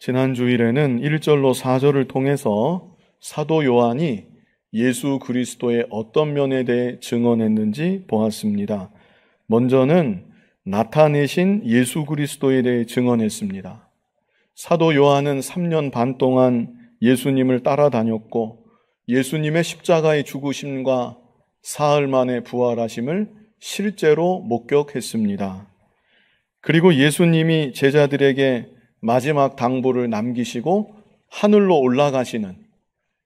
지난 주일에는 1절로 4절을 통해서 사도 요한이 예수 그리스도의 어떤 면에 대해 증언했는지 보았습니다. 먼저는 나타내신 예수 그리스도에 대해 증언했습니다. 사도 요한은 3년 반 동안 예수님을 따라다녔고 예수님의 십자가의 죽으심과 사흘 만에 부활하심을 실제로 목격했습니다. 그리고 예수님이 제자들에게 마지막 당부를 남기시고 하늘로 올라가시는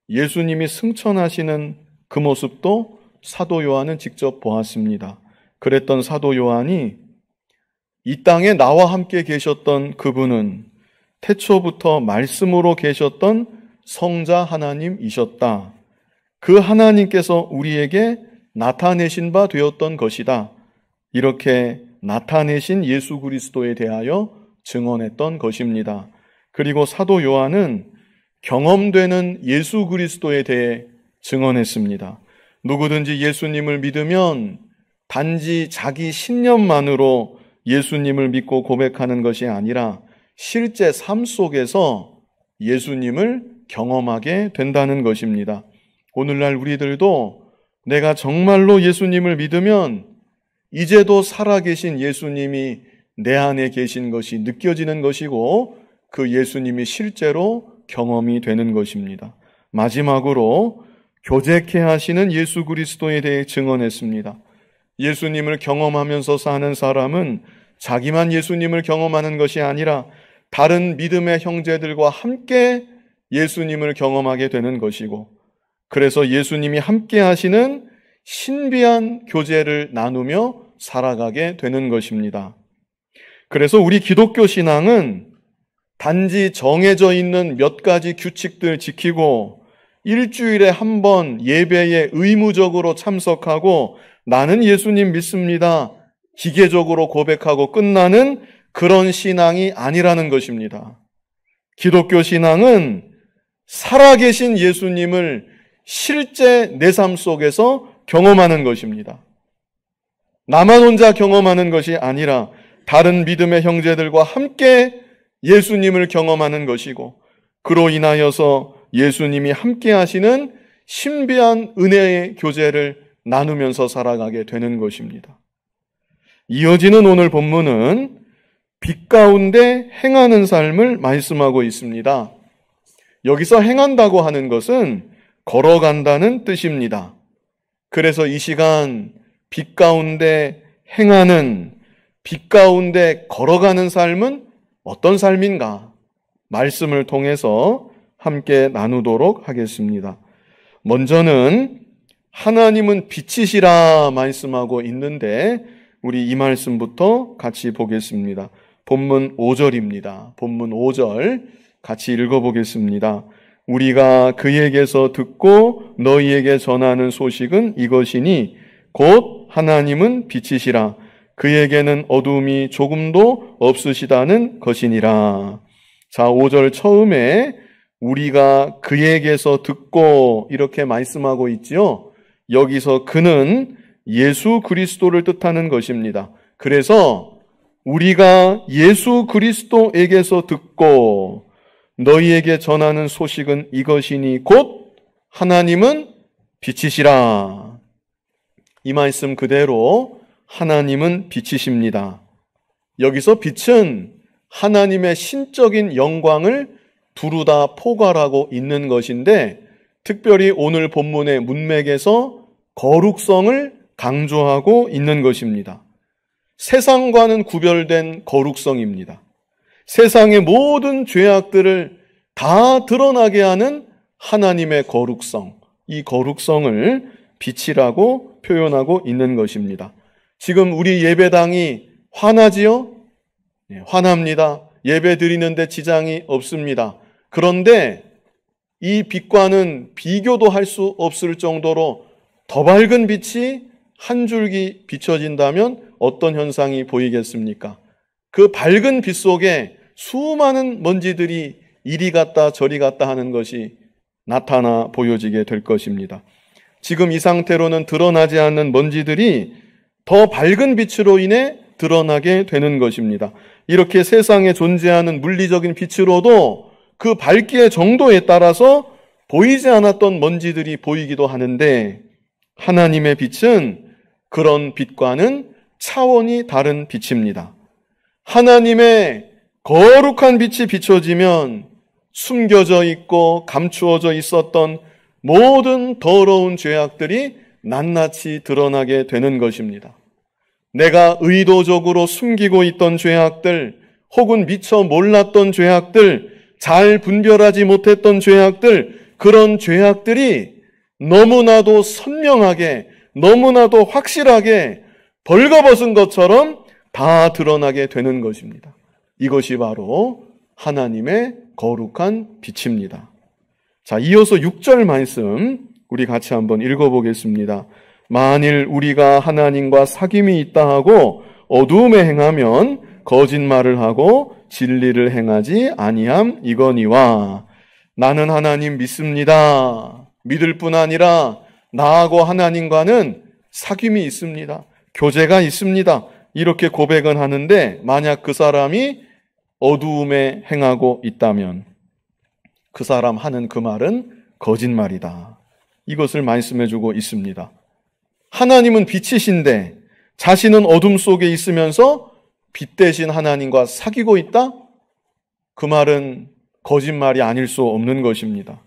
예수님이 승천하시는 그 모습도 사도 요한은 직접 보았습니다. 그랬던 사도 요한이 이 땅에 나와 함께 계셨던 그분은 태초부터 말씀으로 계셨던 성자 하나님이셨다. 그 하나님께서 우리에게 나타내신 바 되었던 것이다. 이렇게 나타내신 예수 그리스도에 대하여 증언했던 것입니다. 그리고 사도 요한은 경험되는 예수 그리스도에 대해 증언했습니다. 누구든지 예수님을 믿으면 단지 자기 신념만으로 예수님을 믿고 고백하는 것이 아니라 실제 삶 속에서 예수님을 경험하게 된다는 것입니다. 오늘날 우리들도 내가 정말로 예수님을 믿으면 이제도 살아계신 예수님이 내 안에 계신 것이 느껴지는 것이고 그 예수님이 실제로 경험이 되는 것입니다. 마지막으로 교제케 하시는 예수 그리스도에 대해 증언했습니다. 예수님을 경험하면서 사는 사람은 자기만 예수님을 경험하는 것이 아니라 다른 믿음의 형제들과 함께 예수님을 경험하게 되는 것이고 그래서 예수님이 함께 하시는 신비한 교제를 나누며 살아가게 되는 것입니다. 그래서 우리 기독교 신앙은 단지 정해져 있는 몇 가지 규칙들 지키고 일주일에 한 번 예배에 의무적으로 참석하고 나는 예수님 믿습니다. 기계적으로 고백하고 끝나는 그런 신앙이 아니라는 것입니다. 기독교 신앙은 살아계신 예수님을 실제 내 삶 속에서 경험하는 것입니다. 나만 혼자 경험하는 것이 아니라 다른 믿음의 형제들과 함께 예수님을 경험하는 것이고 그로 인하여서 예수님이 함께 하시는 신비한 은혜의 교제를 나누면서 살아가게 되는 것입니다. 이어지는 오늘 본문은 빛 가운데 행하는 삶을 말씀하고 있습니다. 여기서 행한다고 하는 것은 걸어간다는 뜻입니다. 그래서 이 시간 빛 가운데 행하는 빛 가운데 걸어가는 삶은 어떤 삶인가? 말씀을 통해서 함께 나누도록 하겠습니다. 먼저는 하나님은 빛이시라 말씀하고 있는데 우리 이 말씀부터 같이 보겠습니다. 본문 5절입니다. 본문 5절 같이 읽어보겠습니다. 우리가 그에게서 듣고 너희에게 전하는 소식은 이것이니 곧 하나님은 빛이시라 그에게는 어둠이 조금도 없으시다는 것이니라. 자, 5절 처음에 우리가 그에게서 듣고 이렇게 말씀하고 있지요. 여기서 그는 예수 그리스도를 뜻하는 것입니다. 그래서 우리가 예수 그리스도에게서 듣고 너희에게 전하는 소식은 이것이니 곧 하나님은 빛이시라. 이 말씀 그대로 하나님은 빛이십니다. 여기서 빛은 하나님의 신적인 영광을 두루다 포괄하고 있는 것인데 특별히 오늘 본문의 문맥에서 거룩성을 강조하고 있는 것입니다. 세상과는 구별된 거룩성입니다. 세상의 모든 죄악들을 다 드러나게 하는 하나님의 거룩성, 이 거룩성을 빛이라고 표현하고 있는 것입니다. 지금 우리 예배당이 화나지요? 화납니다. 네, 예배 드리는데 지장이 없습니다. 그런데 이 빛과는 비교도 할 수 없을 정도로 더 밝은 빛이 한 줄기 비춰진다면 어떤 현상이 보이겠습니까? 그 밝은 빛 속에 수많은 먼지들이 이리 갔다 저리 갔다 하는 것이 나타나 보여지게 될 것입니다. 지금 이 상태로는 드러나지 않는 먼지들이 더 밝은 빛으로 인해 드러나게 되는 것입니다. 이렇게 세상에 존재하는 물리적인 빛으로도 그 밝기의 정도에 따라서 보이지 않았던 먼지들이 보이기도 하는데 하나님의 빛은 그런 빛과는 차원이 다른 빛입니다. 하나님의 거룩한 빛이 비춰지면 숨겨져 있고 감추어져 있었던 모든 더러운 죄악들이 낱낱이 드러나게 되는 것입니다. 내가 의도적으로 숨기고 있던 죄악들 혹은 미처 몰랐던 죄악들 잘 분별하지 못했던 죄악들 그런 죄악들이 너무나도 선명하게 너무나도 확실하게 벌거벗은 것처럼 다 드러나게 되는 것입니다. 이것이 바로 하나님의 거룩한 빛입니다. 자, 이어서 6절 말씀 우리 같이 한번 읽어보겠습니다. 만일 우리가 하나님과 사귐이 있다 하고 어두움에 행하면 거짓말을 하고 진리를 행하지 아니함 이거니와 나는 하나님 믿습니다. 믿을 뿐 아니라 나하고 하나님과는 사귐이 있습니다. 교제가 있습니다. 이렇게 고백은 하는데 만약 그 사람이 어두움에 행하고 있다면 그 사람 하는 그 말은 거짓말이다. 이것을 말씀해 주고 있습니다. 하나님은 빛이신데 자신은 어둠 속에 있으면서 빛 대신 하나님과 사귀고 있다? 그 말은 거짓말이 아닐 수 없는 것입니다.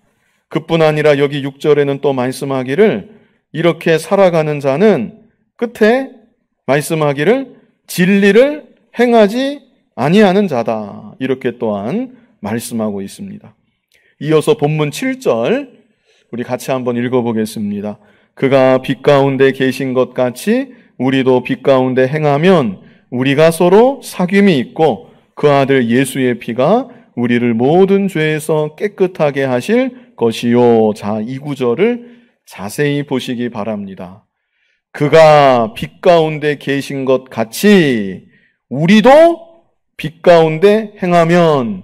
그뿐 아니라 여기 6절에는 또 말씀하기를 이렇게 살아가는 자는 끝에 말씀하기를 진리를 행하지 아니하는 자다. 이렇게 또한 말씀하고 있습니다. 이어서 본문 7절 우리 같이 한번 읽어보겠습니다. 그가 빛 가운데 계신 것 같이 우리도 빛 가운데 행하면 우리가 서로 사귐이 있고 그 아들 예수의 피가 우리를 모든 죄에서 깨끗하게 하실 것이요. 자, 이 구절을 자세히 보시기 바랍니다. 그가 빛 가운데 계신 것 같이 우리도 빛 가운데 행하면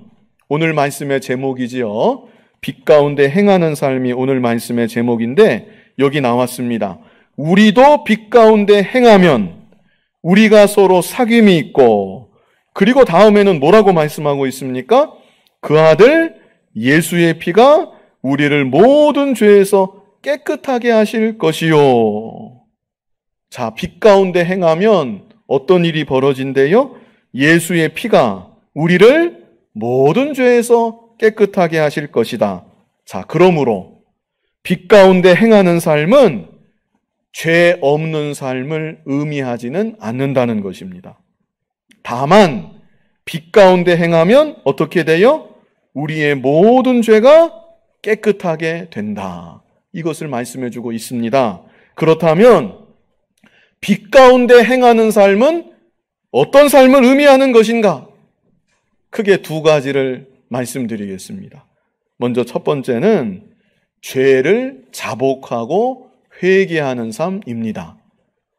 오늘 말씀의 제목이지요. 빛 가운데 행하는 삶이 오늘 말씀의 제목인데 여기 나왔습니다. 우리도 빛 가운데 행하면 우리가 서로 사귐이 있고 그리고 다음에는 뭐라고 말씀하고 있습니까? 그 아들 예수의 피가 우리를 모든 죄에서 깨끗하게 하실 것이요. 자, 빛 가운데 행하면 어떤 일이 벌어진대요? 예수의 피가 우리를 모든 죄에서 깨끗하게 하실 것이다. 자, 그러므로 빛 가운데 행하는 삶은 죄 없는 삶을 의미하지는 않는다는 것입니다. 다만 빛 가운데 행하면 어떻게 돼요? 우리의 모든 죄가 깨끗하게 된다. 이것을 말씀해 주고 있습니다. 그렇다면 빛 가운데 행하는 삶은 어떤 삶을 의미하는 것인가? 크게 두 가지를 말씀드리겠습니다. 먼저 첫 번째는 죄를 자복하고 회개하는 삶입니다.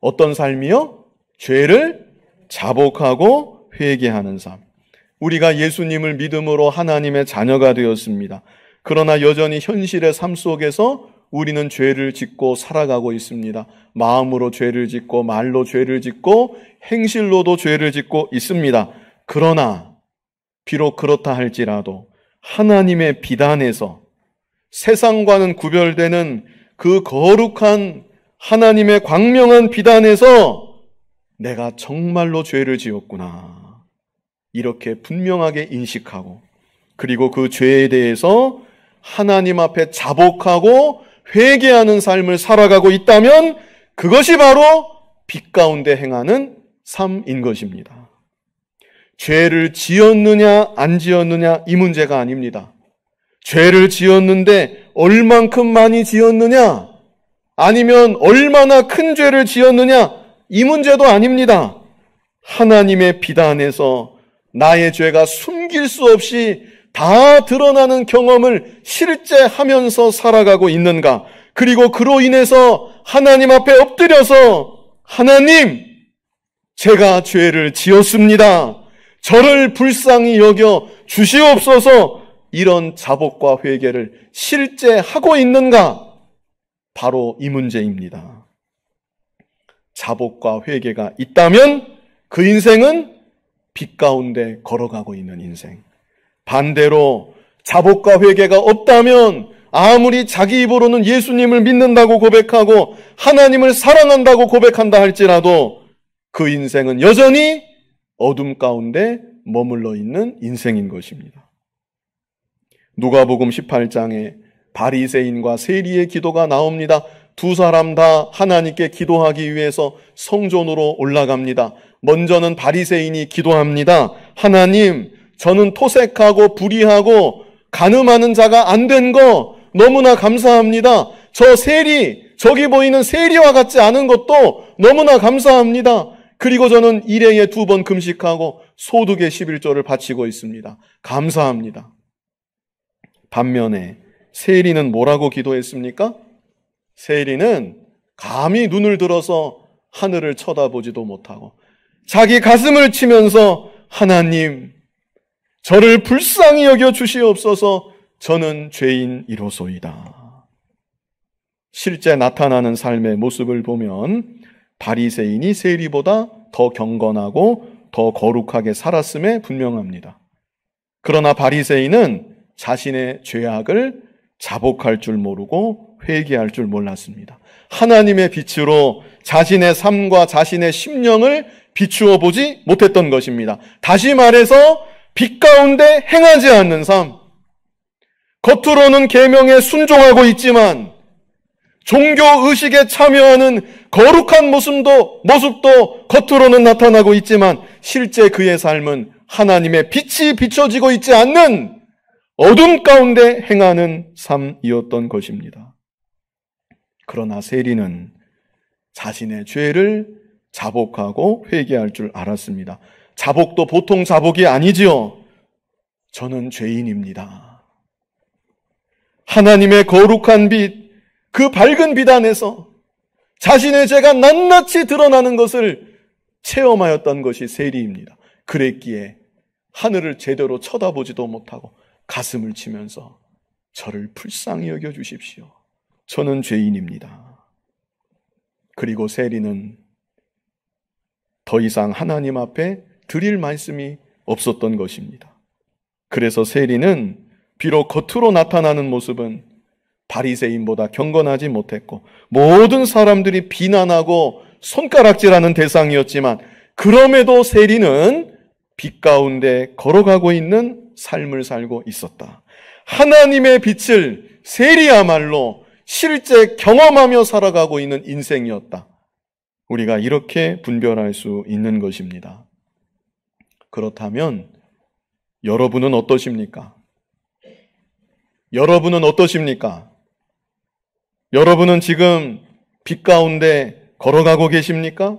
어떤 삶이요? 죄를 자복하고 회개하는 삶. 우리가 예수님을 믿음으로 하나님의 자녀가 되었습니다. 그러나 여전히 현실의 삶 속에서 우리는 죄를 짓고 살아가고 있습니다. 마음으로 죄를 짓고 말로 죄를 짓고 행실로도 죄를 짓고 있습니다. 그러나 비록 그렇다 할지라도 하나님의 비단에서 세상과는 구별되는 그 거룩한 하나님의 광명한 비단에서 내가 정말로 죄를 지었구나. 이렇게 분명하게 인식하고 그리고 그 죄에 대해서 하나님 앞에 자복하고 회개하는 삶을 살아가고 있다면 그것이 바로 빛 가운데 행하는 삶인 것입니다. 죄를 지었느냐 안 지었느냐 이 문제가 아닙니다. 죄를 지었는데 얼만큼 많이 지었느냐 아니면 얼마나 큰 죄를 지었느냐 이 문제도 아닙니다. 하나님의 비단에서 나의 죄가 숨길 수 없이 다 드러나는 경험을 실제 하면서 살아가고 있는가? 그리고 그로 인해서 하나님 앞에 엎드려서 하나님, 제가 죄를 지었습니다. 저를 불쌍히 여겨 주시옵소서 이런 자복과 회개를 실제 하고 있는가? 바로 이 문제입니다. 자복과 회개가 있다면 그 인생은 빛 가운데 걸어가고 있는 인생. 반대로 자복과 회개가 없다면 아무리 자기 입으로는 예수님을 믿는다고 고백하고 하나님을 사랑한다고 고백한다 할지라도 그 인생은 여전히 어둠 가운데 머물러 있는 인생인 것입니다. 누가복음 18장에 바리새인과 세리의 기도가 나옵니다. 두 사람 다 하나님께 기도하기 위해서 성전으로 올라갑니다. 먼저는 바리새인이 기도합니다. 하나님, 저는 토색하고 불의하고 가늠하는 자가 안 된 거 너무나 감사합니다. 저 세리, 저기 보이는 세리와 같지 않은 것도 너무나 감사합니다. 그리고 저는 일행에 두 번 금식하고 소득의 11조를 바치고 있습니다. 감사합니다. 반면에 세일이는 뭐라고 기도했습니까? 세일이는 감히 눈을 들어서 하늘을 쳐다보지도 못하고 자기 가슴을 치면서 하나님, 저를 불쌍히 여겨 주시옵소서 저는 죄인이로소이다. 실제 나타나는 삶의 모습을 보면 바리새인이 세리보다 더 경건하고 더 거룩하게 살았음에 분명합니다. 그러나 바리새인은 자신의 죄악을 자복할 줄 모르고 회개할 줄 몰랐습니다. 하나님의 빛으로 자신의 삶과 자신의 심령을 비추어 보지 못했던 것입니다. 다시 말해서 빛 가운데 행하지 않는 삶. 겉으로는 계명에 순종하고 있지만 종교 의식에 참여하는 거룩한 모습도, 모습도 겉으로는 나타나고 있지만 실제 그의 삶은 하나님의 빛이 비춰지고 있지 않는 어둠 가운데 행하는 삶이었던 것입니다. 그러나 세리는 자신의 죄를 자복하고 회개할 줄 알았습니다. 자복도 보통 자복이 아니지요. 저는 죄인입니다. 하나님의 거룩한 빛, 그 밝은 빛 안에서 자신의 죄가 낱낱이 드러나는 것을 체험하였던 것이 세리입니다. 그랬기에 하늘을 제대로 쳐다보지도 못하고 가슴을 치면서 저를 불쌍히 여겨 주십시오. 저는 죄인입니다. 그리고 세리는 더 이상 하나님 앞에 드릴 말씀이 없었던 것입니다. 그래서 세리는 비록 겉으로 나타나는 모습은 바리새인보다 경건하지 못했고 모든 사람들이 비난하고 손가락질하는 대상이었지만 그럼에도 세리는 빛 가운데 걸어가고 있는 삶을 살고 있었다. 하나님의 빛을 세리야말로 실제 경험하며 살아가고 있는 인생이었다. 우리가 이렇게 분별할 수 있는 것입니다. 그렇다면 여러분은 어떠십니까? 여러분은 어떠십니까? 여러분은 지금 빛 가운데 걸어가고 계십니까?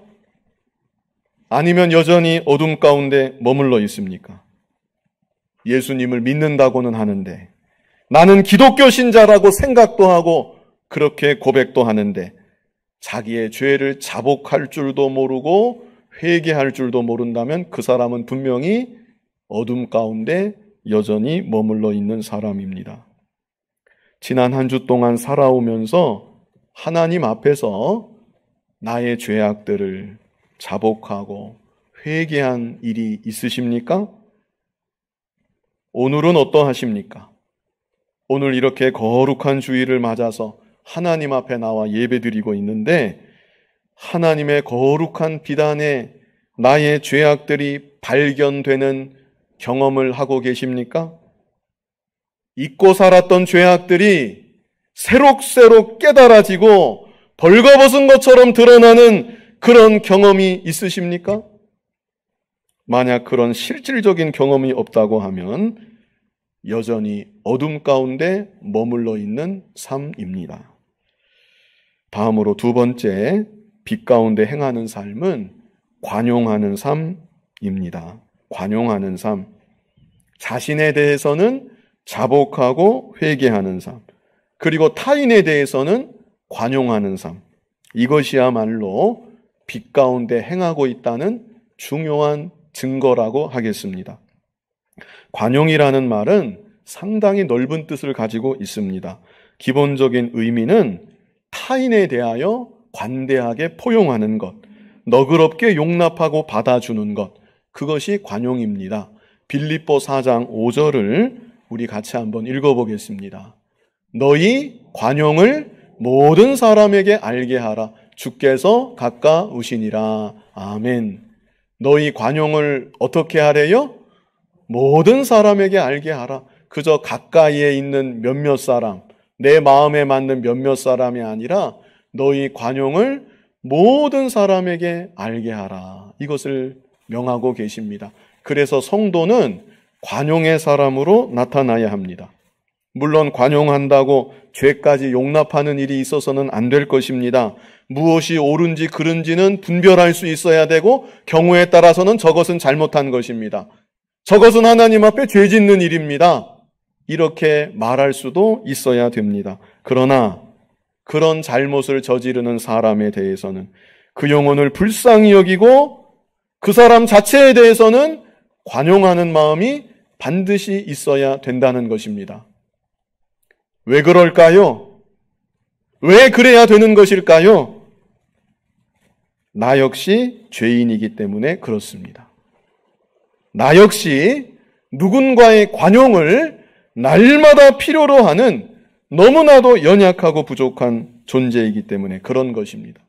아니면 여전히 어둠 가운데 머물러 있습니까? 예수님을 믿는다고는 하는데 나는 기독교 신자라고 생각도 하고 그렇게 고백도 하는데 자기의 죄를 자복할 줄도 모르고 회개할 줄도 모른다면 그 사람은 분명히 어둠 가운데 여전히 머물러 있는 사람입니다. 지난 한 주 동안 살아오면서 하나님 앞에서 나의 죄악들을 자복하고 회개한 일이 있으십니까? 오늘은 어떠하십니까? 오늘 이렇게 거룩한 주의를 맞아서 하나님 앞에 나와 예배드리고 있는데 하나님의 거룩한 비단에 나의 죄악들이 발견되는 경험을 하고 계십니까? 잊고 살았던 죄악들이 새록새록 깨달아지고 벌거벗은 것처럼 드러나는 그런 경험이 있으십니까? 만약 그런 실질적인 경험이 없다고 하면 여전히 어둠 가운데 머물러 있는 삶입니다. 다음으로 두 번째, 빛 가운데 행하는 삶은 관용하는 삶입니다. 관용하는 삶. 자신에 대해서는 자복하고 회개하는 삶, 그리고 타인에 대해서는 관용하는 삶. 이것이야말로 빛 가운데 행하고 있다는 중요한 증거라고 하겠습니다. 관용이라는 말은 상당히 넓은 뜻을 가지고 있습니다. 기본적인 의미는 타인에 대하여 관대하게 포용하는 것, 너그럽게 용납하고 받아주는 것, 그것이 관용입니다. 빌립보 4장 5절을 우리 같이 한번 읽어보겠습니다. 너희 관용을 모든 사람에게 알게 하라. 주께서 가까우시니라. 아멘. 너희 관용을 어떻게 하래요? 모든 사람에게 알게 하라. 그저 가까이에 있는 몇몇 사람, 내 마음에 맞는 몇몇 사람이 아니라 너희 관용을 모든 사람에게 알게 하라. 이것을 명하고 계십니다. 그래서 성도는 관용의 사람으로 나타나야 합니다. 물론 관용한다고 죄까지 용납하는 일이 있어서는 안 될 것입니다. 무엇이 옳은지 그른지는 분별할 수 있어야 되고 경우에 따라서는 저것은 잘못한 것입니다. 저것은 하나님 앞에 죄 짓는 일입니다. 이렇게 말할 수도 있어야 됩니다. 그러나 그런 잘못을 저지르는 사람에 대해서는 그 영혼을 불쌍히 여기고 그 사람 자체에 대해서는 관용하는 마음이 반드시 있어야 된다는 것입니다. 왜 그럴까요? 왜 그래야 되는 것일까요? 나 역시 죄인이기 때문에 그렇습니다. 나 역시 누군가의 관용을 날마다 필요로 하는 너무나도 연약하고 부족한 존재이기 때문에 그런 것입니다.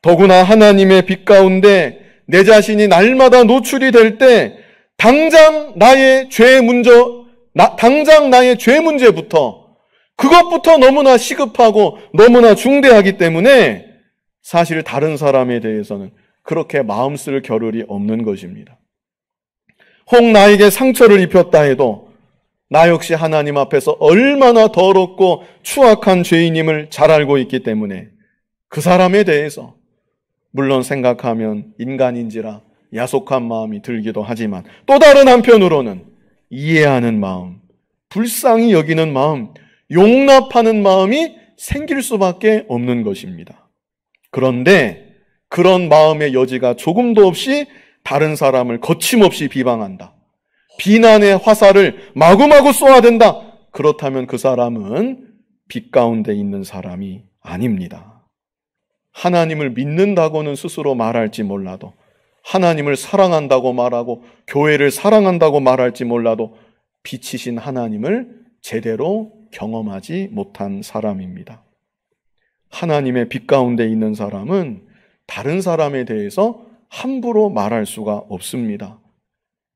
더구나 하나님의 빛 가운데 내 자신이 날마다 노출이 될때 당장 나의 죄 문제, 나, 당장 나의 죄 문제부터 그것부터 너무나 시급하고 너무나 중대하기 때문에 사실 다른 사람에 대해서는 그렇게 마음 쓸 겨를이 없는 것입니다. 혹 나에게 상처를 입혔다 해도 나 역시 하나님 앞에서 얼마나 더럽고 추악한 죄인임을 잘 알고 있기 때문에 그 사람에 대해서 물론 생각하면 인간인지라 야속한 마음이 들기도 하지만 또 다른 한편으로는 이해하는 마음, 불쌍히 여기는 마음, 용납하는 마음이 생길 수밖에 없는 것입니다. 그런데 그런 마음의 여지가 조금도 없이 다른 사람을 거침없이 비방한다. 비난의 화살을 마구마구 쏘아댄다. 그렇다면 그 사람은 빛 가운데 있는 사람이 아닙니다. 하나님을 믿는다고는 스스로 말할지 몰라도 하나님을 사랑한다고 말하고 교회를 사랑한다고 말할지 몰라도 비치신 하나님을 제대로 경험하지 못한 사람입니다. 하나님의 빛 가운데 있는 사람은 다른 사람에 대해서 함부로 말할 수가 없습니다.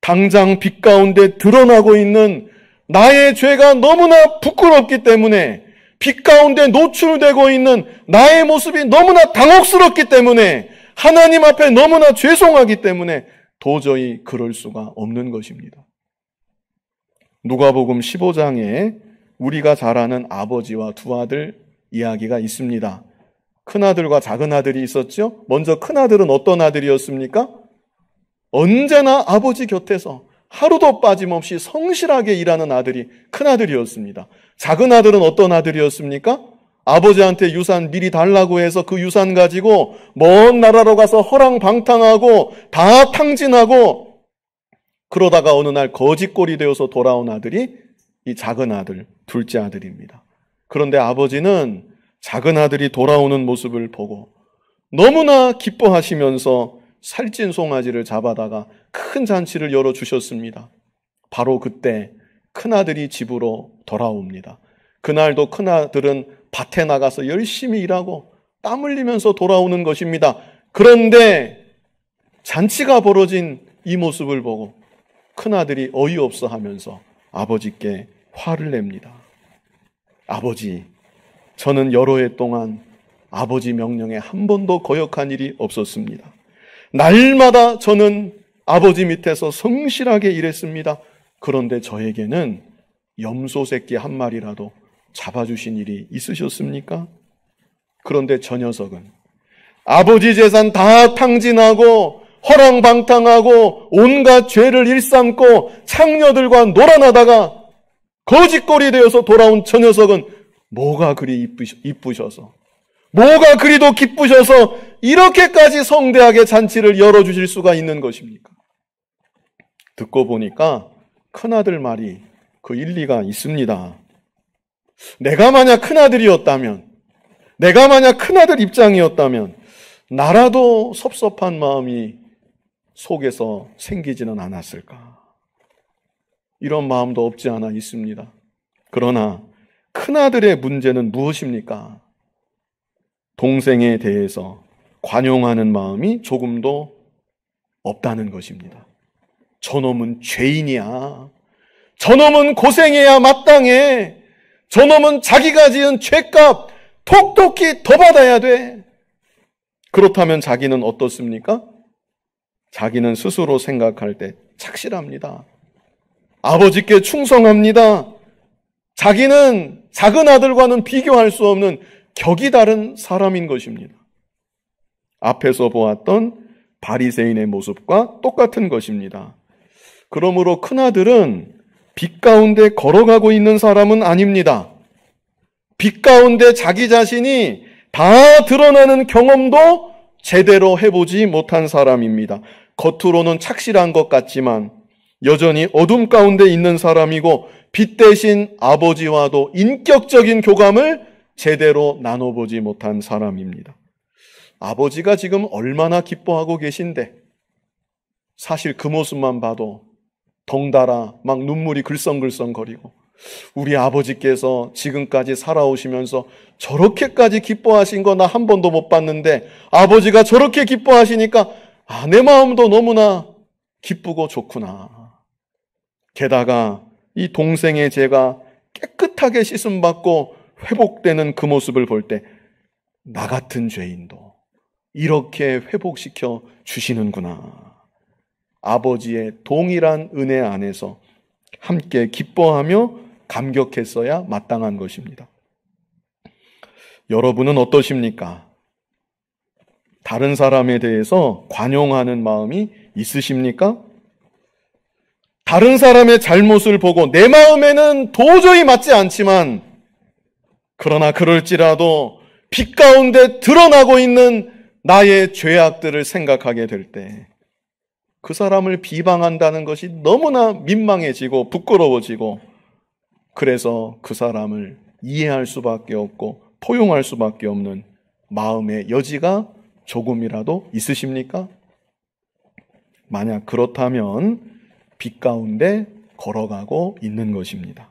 당장 빛 가운데 드러나고 있는 나의 죄가 너무나 부끄럽기 때문에 빛 가운데 노출되고 있는 나의 모습이 너무나 당혹스럽기 때문에 하나님 앞에 너무나 죄송하기 때문에 도저히 그럴 수가 없는 것입니다. 누가복음 15장에 우리가 잘 아는 아버지와 두 아들 이야기가 있습니다. 큰아들과 작은아들이 있었죠? 먼저 큰아들은 어떤 아들이었습니까? 언제나 아버지 곁에서 하루도 빠짐없이 성실하게 일하는 아들이 큰아들이었습니다. 작은아들은 어떤 아들이었습니까? 아버지한테 유산 미리 달라고 해서 그 유산 가지고 먼 나라로 가서 허랑방탕하고 다 탕진하고 그러다가 어느 날거짓꼴이 되어서 돌아온 아들이 이 작은 아들, 둘째 아들입니다. 그런데 아버지는 작은 아들이 돌아오는 모습을 보고 너무나 기뻐하시면서 살찐 송아지를 잡아다가 큰 잔치를 열어주셨습니다. 바로 그때 큰아들이 집으로 돌아옵니다. 그날도 큰아들은 밭에 나가서 열심히 일하고 땀 흘리면서 돌아오는 것입니다. 그런데 잔치가 벌어진 이 모습을 보고 큰아들이 어이없어 하면서 아버지께 화를 냅니다. 아버지, 저는 여러 해 동안 아버지 명령에 한 번도 거역한 일이 없었습니다. 날마다 저는 아버지 밑에서 성실하게 일했습니다. 그런데 저에게는 염소 새끼 한 마리라도 잡아주신 일이 있으셨습니까? 그런데 저 녀석은 아버지 재산 다 탕진하고 허랑방탕하고 온갖 죄를 일삼고 창녀들과 놀아나다가 거짓골이 되어서 돌아온 저 녀석은 뭐가 그리 이쁘셔서 뭐가 그리도 기쁘셔서 이렇게까지 성대하게 잔치를 열어주실 수가 있는 것입니까? 듣고 보니까 큰아들 말이 그 일리가 있습니다. 내가 만약 큰아들이었다면, 내가 만약 큰아들 입장이었다면, 나라도 섭섭한 마음이 속에서 생기지는 않았을까. 이런 마음도 없지 않아 있습니다. 그러나 큰아들의 문제는 무엇입니까? 동생에 대해서 관용하는 마음이 조금도 없다는 것입니다. 저놈은 죄인이야. 저놈은 고생해야 마땅해. 저놈은 자기가 지은 죄값 톡톡히 더 받아야 돼. 그렇다면 자기는 어떻습니까? 자기는 스스로 생각할 때 착실합니다. 아버지께 충성합니다. 자기는 작은 아들과는 비교할 수 없는 격이 다른 사람인 것입니다. 앞에서 보았던 바리새인의 모습과 똑같은 것입니다. 그러므로 큰아들은 빛 가운데 걸어가고 있는 사람은 아닙니다. 빛 가운데 자기 자신이 다 드러나는 경험도 제대로 해보지 못한 사람입니다. 겉으로는 착실한 것 같지만 여전히 어둠 가운데 있는 사람이고 빛 대신 아버지와도 인격적인 교감을 제대로 나눠보지 못한 사람입니다. 아버지가 지금 얼마나 기뻐하고 계신데 사실 그 모습만 봐도 덩달아 막 눈물이 글썽글썽거리고 우리 아버지께서 지금까지 살아오시면서 저렇게까지 기뻐하신 거 나 한 번도 못 봤는데 아버지가 저렇게 기뻐하시니까 아, 내 마음도 너무나 기쁘고 좋구나. 게다가 이 동생의 제가 깨끗하게 씻음받고 회복되는 그 모습을 볼 때 나 같은 죄인도 이렇게 회복시켜 주시는구나. 아버지의 동일한 은혜 안에서 함께 기뻐하며 감격했어야 마땅한 것입니다. 여러분은 어떠십니까? 다른 사람에 대해서 관용하는 마음이 있으십니까? 다른 사람의 잘못을 보고 내 마음에는 도저히 맞지 않지만 그러나 그럴지라도 빛 가운데 드러나고 있는 나의 죄악들을 생각하게 될때 그 사람을 비방한다는 것이 너무나 민망해지고 부끄러워지고 그래서 그 사람을 이해할 수밖에 없고 포용할 수밖에 없는 마음의 여지가 조금이라도 있으십니까? 만약 그렇다면 빛 가운데 걸어가고 있는 것입니다.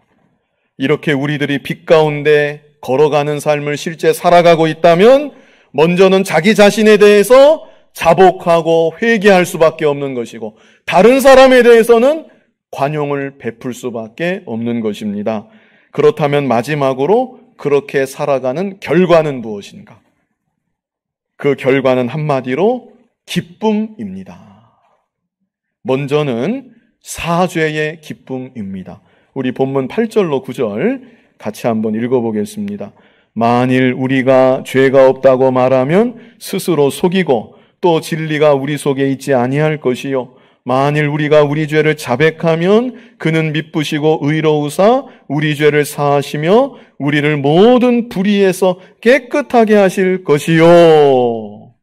이렇게 우리들이 빛 가운데 걸어가는 삶을 실제 살아가고 있다면 먼저는 자기 자신에 대해서 자복하고 회개할 수밖에 없는 것이고 다른 사람에 대해서는 관용을 베풀 수밖에 없는 것입니다. 그렇다면 마지막으로 그렇게 살아가는 결과는 무엇인가? 그 결과는 한마디로 기쁨입니다. 먼저는 사죄의 기쁨입니다. 우리 본문 8절로 9절 같이 한번 읽어보겠습니다. 만일 우리가 죄가 없다고 말하면 스스로 속이고 또 진리가 우리 속에 있지 아니할 것이요. 만일 우리가 우리 죄를 자백하면 그는 미쁘시고 의로우사 우리 죄를 사하시며 우리를 모든 불의에서 깨끗하게 하실 것이요.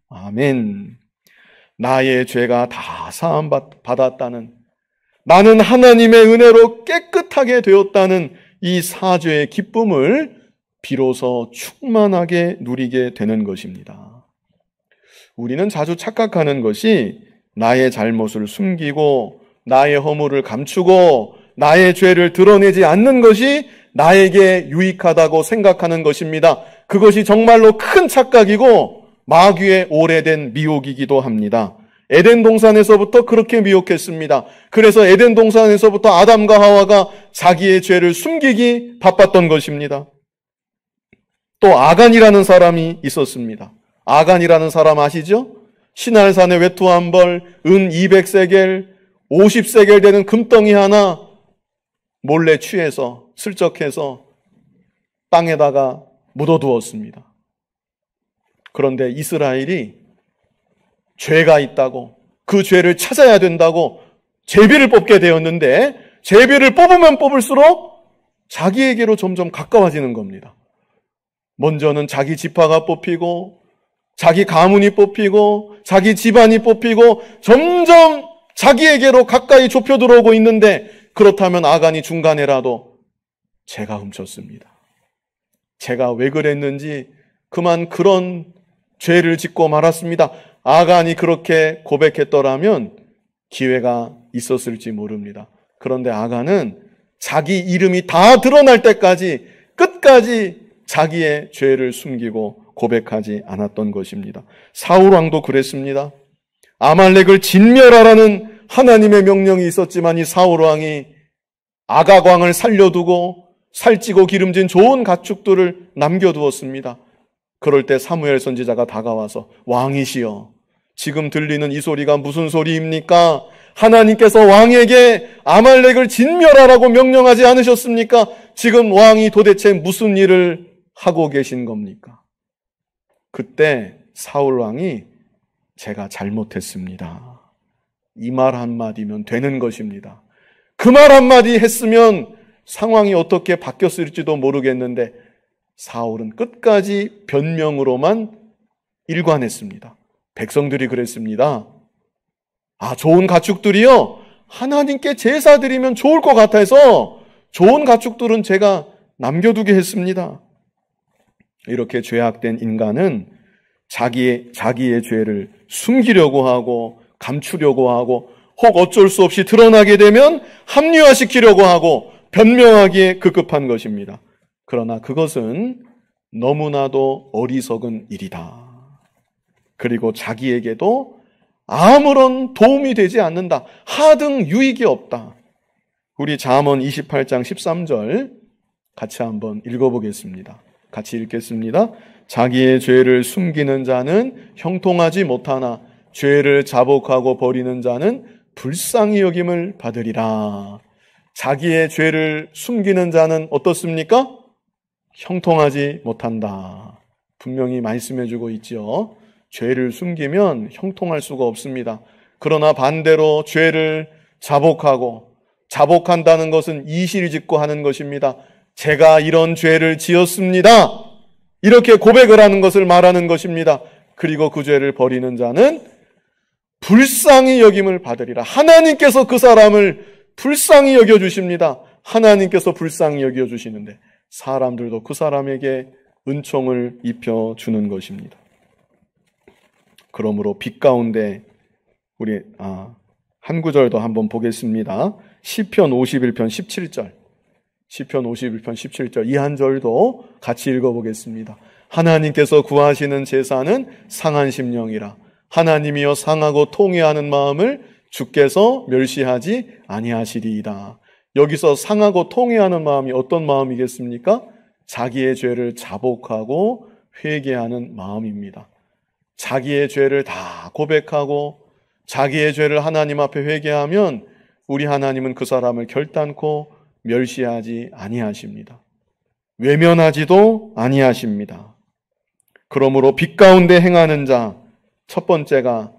아멘. 나의 죄가 다 사함 받았다는 나는 하나님의 은혜로 깨끗하게 되었다는 이 사죄의 기쁨을 비로소 충만하게 누리게 되는 것입니다. 우리는 자주 착각하는 것이 나의 잘못을 숨기고 나의 허물을 감추고 나의 죄를 드러내지 않는 것이 나에게 유익하다고 생각하는 것입니다. 그것이 정말로 큰 착각이고 마귀의 오래된 미혹이기도 합니다. 에덴 동산에서부터 그렇게 미혹했습니다. 그래서 에덴 동산에서부터 아담과 하와가 자기의 죄를 숨기기 바빴던 것입니다. 또 아간이라는 사람이 있었습니다. 아간이라는 사람 아시죠? 신할산에 외투한 벌, 은 200세겔, 50세겔 되는 금덩이 하나 몰래 취해서 슬쩍해서 땅에다가 묻어두었습니다. 그런데 이스라엘이 죄가 있다고 그 죄를 찾아야 된다고 제비를 뽑게 되었는데 제비를 뽑으면 뽑을수록 자기에게로 점점 가까워지는 겁니다. 먼저는 자기 지파가 뽑히고 자기 가문이 뽑히고 자기 집안이 뽑히고 점점 자기에게로 가까이 좁혀 들어오고 있는데 그렇다면 아간이 중간에라도 제가 훔쳤습니다. 제가 왜 그랬는지 그만 그런 죄를 짓고 말았습니다. 아간이 그렇게 고백했더라면 기회가 있었을지 모릅니다. 그런데 아간은 자기 이름이 다 드러날 때까지 끝까지 자기의 죄를 숨기고 고백하지 않았던 것입니다. 사울 왕도 그랬습니다. 아말렉을 진멸하라는 하나님의 명령이 있었지만 이 사울 왕이 아가광을 살려두고 살찌고 기름진 좋은 가축들을 남겨두었습니다. 그럴 때 사무엘 선지자가 다가와서 왕이시여 지금 들리는 이 소리가 무슨 소리입니까? 하나님께서 왕에게 아말렉을 진멸하라고 명령하지 않으셨습니까? 지금 왕이 도대체 무슨 일을 하고 계신 겁니까? 그때 사울 왕이 제가 잘못했습니다. 이 말 한마디면 되는 것입니다. 그 말 한마디 했으면 상황이 어떻게 바뀌었을지도 모르겠는데 사울은 끝까지 변명으로만 일관했습니다. 백성들이 그랬습니다. 아, 좋은 가축들이요. 하나님께 제사 드리면 좋을 것 같아서 좋은 가축들은 제가 남겨두게 했습니다. 이렇게 죄악된 인간은 자기의, 자기의 죄를 숨기려고 하고 감추려고 하고 혹 어쩔 수 없이 드러나게 되면 합리화시키려고 하고 변명하기에 급급한 것입니다. 그러나 그것은 너무나도 어리석은 일이다. 그리고 자기에게도 아무런 도움이 되지 않는다. 하등 유익이 없다. 우리 잠언 28장 13절 같이 한번 읽어보겠습니다. 같이 읽겠습니다. 자기의 죄를 숨기는 자는 형통하지 못하나 죄를 자복하고 버리는 자는 불쌍히 여김을 받으리라. 자기의 죄를 숨기는 자는 어떻습니까? 형통하지 못한다. 분명히 말씀해 주고 있지요. 죄를 숨기면 형통할 수가 없습니다. 그러나 반대로 죄를 자복하고 자복한다는 것은 이실 짓고 하는 것입니다. 제가 이런 죄를 지었습니다. 이렇게 고백을 하는 것을 말하는 것입니다. 그리고 그 죄를 버리는 자는 불쌍히 여김을 받으리라. 하나님께서 그 사람을 불쌍히 여겨 주십니다. 하나님께서 불쌍히 여겨 주시는데 사람들도 그 사람에게 은총을 입혀 주는 것입니다. 그러므로 빛 가운데 우리 아, 한 구절도 한번 보겠습니다. 시편 51편 17절. 시편 51편 17절 이 한 절도 같이 읽어보겠습니다. 하나님께서 구하시는 제사는 상한 심령이라 하나님이여 상하고 통회하는 마음을 주께서 멸시하지 아니하시리이다. 여기서 상하고 통회하는 마음이 어떤 마음이겠습니까? 자기의 죄를 자복하고 회개하는 마음입니다. 자기의 죄를 다 고백하고 자기의 죄를 하나님 앞에 회개하면 우리 하나님은 그 사람을 결단코 멸시하지 아니하십니다. 외면하지도 아니하십니다. 그러므로 빛 가운데 행하는 자, 첫 번째가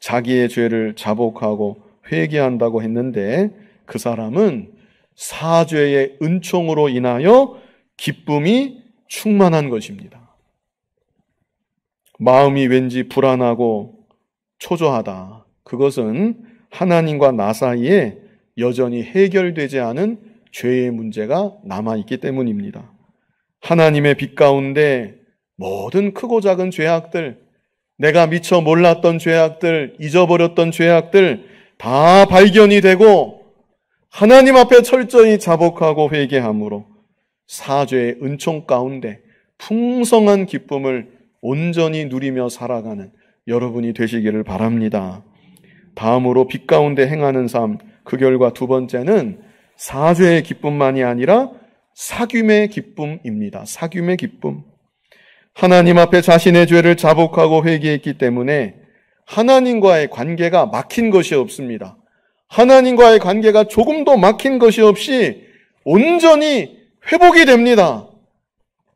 자기의 죄를 자복하고 회개한다고 했는데 그 사람은 사죄의 은총으로 인하여 기쁨이 충만한 것입니다. 마음이 왠지 불안하고 초조하다. 그것은 하나님과 나 사이에 여전히 해결되지 않은 죄의 문제가 남아있기 때문입니다. 하나님의 빛 가운데 모든 크고 작은 죄악들, 내가 미처 몰랐던 죄악들, 잊어버렸던 죄악들 다 발견이 되고 하나님 앞에 철저히 자복하고 회개함으로 사죄의 은총 가운데 풍성한 기쁨을 온전히 누리며 살아가는 여러분이 되시기를 바랍니다. 다음으로 빛 가운데 행하는 삶, 그 결과 두 번째는 사죄의 기쁨만이 아니라 사귐의 기쁨입니다. 사귐의 기쁨. 하나님 앞에 자신의 죄를 자복하고 회개했기 때문에 하나님과의 관계가 막힌 것이 없습니다. 하나님과의 관계가 조금도 막힌 것이 없이 온전히 회복이 됩니다.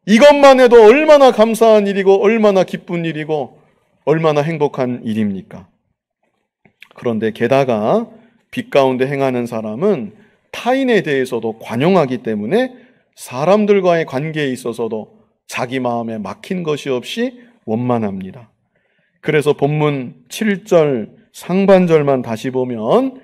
이것만 해도 얼마나 감사한 일이고 얼마나 기쁜 일이고 얼마나 행복한 일입니까? 그런데 게다가 빛 가운데 행하는 사람은 타인에 대해서도 관용하기 때문에 사람들과의 관계에 있어서도 자기 마음에 막힌 것이 없이 원만합니다. 그래서 본문 7절 상반절만 다시 보면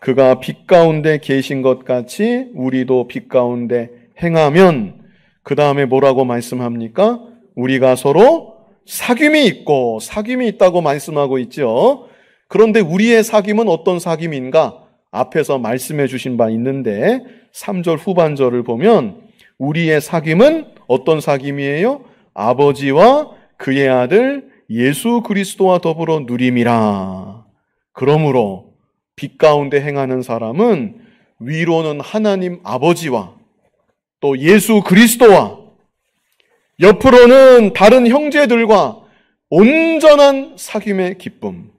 그가 빛 가운데 계신 것 같이 우리도 빛 가운데 행하면 그 다음에 뭐라고 말씀합니까? 우리가 서로 사귐이 있고 사귐이 있다고 말씀하고 있죠. 그런데 우리의 사귐은 어떤 사귐인가? 앞에서 말씀해 주신 바 있는데 3절 후반절을 보면 우리의 사귐은 어떤 사귐이에요? 아버지와 그의 아들 예수 그리스도와 더불어 누림이라. 그러므로 빛 가운데 행하는 사람은 위로는 하나님 아버지와 또 예수 그리스도와 옆으로는 다른 형제들과 온전한 사귐의 기쁨.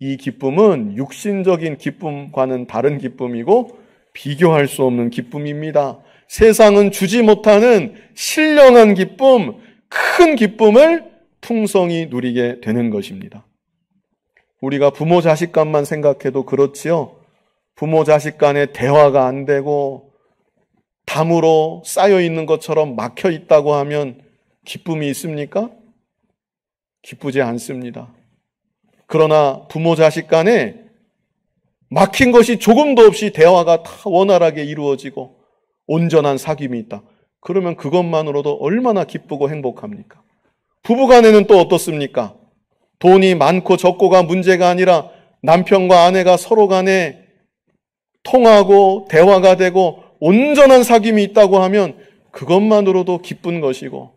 이 기쁨은 육신적인 기쁨과는 다른 기쁨이고 비교할 수 없는 기쁨입니다. 세상은 주지 못하는 신령한 기쁨, 큰 기쁨을 풍성히 누리게 되는 것입니다. 우리가 부모 자식 간만 생각해도 그렇지요. 부모 자식 간의 대화가 안 되고 담으로 쌓여 있는 것처럼 막혀 있다고 하면 기쁨이 있습니까? 기쁘지 않습니다. 그러나 부모 자식 간에 막힌 것이 조금도 없이 대화가 다 원활하게 이루어지고 온전한 사귐이 있다. 그러면 그것만으로도 얼마나 기쁘고 행복합니까? 부부 간에는 또 어떻습니까? 돈이 많고 적고가 문제가 아니라 남편과 아내가 서로 간에 통하고 대화가 되고 온전한 사귐이 있다고 하면 그것만으로도 기쁜 것이고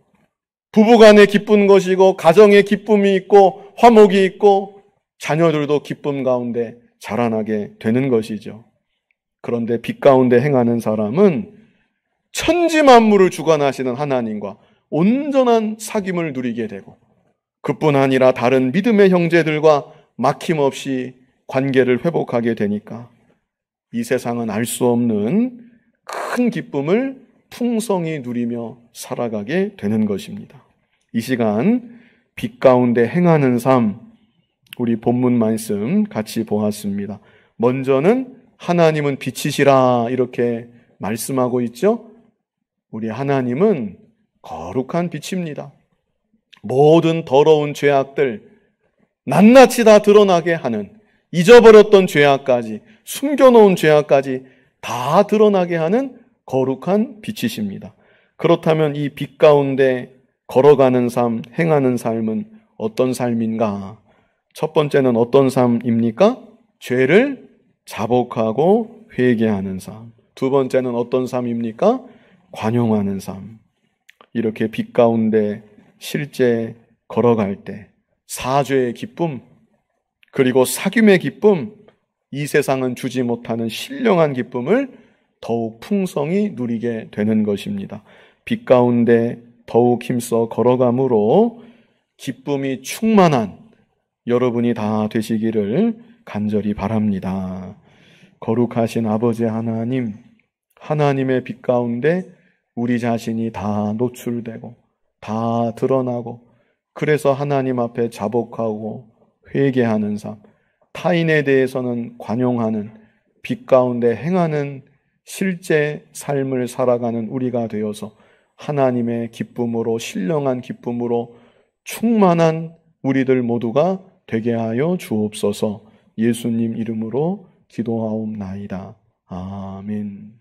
부부 간에 기쁜 것이고 가정에 기쁨이 있고 화목이 있고 자녀들도 기쁨 가운데 자라나게 되는 것이죠. 그런데 빛 가운데 행하는 사람은 천지 만물을 주관하시는 하나님과 온전한 사귐을 누리게 되고 그뿐 아니라 다른 믿음의 형제들과 막힘없이 관계를 회복하게 되니까 이 세상은 알 수 없는 큰 기쁨을 풍성히 누리며 살아가게 되는 것입니다. 이 시간 빛 가운데 행하는 삶 우리 본문 말씀 같이 보았습니다. 먼저는 하나님은 빛이시라 이렇게 말씀하고 있죠. 우리 하나님은 거룩한 빛입니다. 모든 더러운 죄악들 낱낱이 다 드러나게 하는 잊어버렸던 죄악까지 숨겨놓은 죄악까지 다 드러나게 하는 거룩한 빛이십니다. 그렇다면 이 빛 가운데 걸어가는 삶, 행하는 삶은 어떤 삶인가? 첫 번째는 어떤 삶입니까? 죄를 자복하고 회개하는 삶. 두 번째는 어떤 삶입니까? 관용하는 삶. 이렇게 빛 가운데 실제 걸어갈 때 사죄의 기쁨 그리고 사귐의 기쁨 이 세상은 주지 못하는 신령한 기쁨을 더욱 풍성히 누리게 되는 것입니다. 빛 가운데 더욱 힘써 걸어가므로 기쁨이 충만한 여러분이 다 되시기를 간절히 바랍니다. 거룩하신 아버지 하나님, 하나님의 빛 가운데 우리 자신이 다 노출되고 다 드러나고 그래서 하나님 앞에 자복하고 회개하는 삶, 타인에 대해서는 관용하는 빛 가운데 행하는 실제 삶을 살아가는 우리가 되어서 하나님의 기쁨으로 신령한 기쁨으로 충만한 우리들 모두가 되게 하여 주옵소서 예수님 이름으로 기도하옵나이다. 아멘.